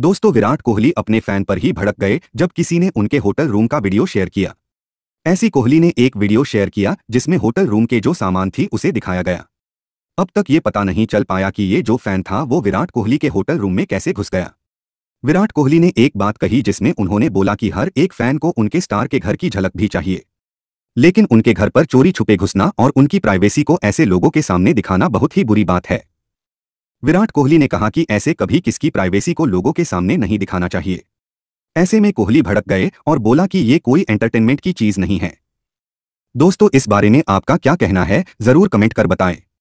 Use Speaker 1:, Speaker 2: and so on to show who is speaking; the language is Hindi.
Speaker 1: दोस्तों विराट कोहली अपने फैन पर ही भड़क गए जब किसी ने उनके होटल रूम का वीडियो शेयर किया ऐसी कोहली ने एक वीडियो शेयर किया जिसमें होटल रूम के जो सामान थी उसे दिखाया गया अब तक ये पता नहीं चल पाया कि ये जो फैन था वो विराट कोहली के होटल रूम में कैसे घुस गया विराट कोहली ने एक बात कही जिसमें उन्होंने बोला कि हर एक फैन को उनके स्टार के घर की झलक भी चाहिए लेकिन उनके घर पर चोरी छुपे घुसना और उनकी प्राइवेसी को ऐसे लोगों के सामने दिखाना बहुत ही बुरी बात है विराट कोहली ने कहा कि ऐसे कभी किसकी प्राइवेसी को लोगों के सामने नहीं दिखाना चाहिए ऐसे में कोहली भड़क गए और बोला कि ये कोई एंटरटेनमेंट की चीज नहीं है दोस्तों इस बारे में आपका क्या कहना है जरूर कमेंट कर बताएं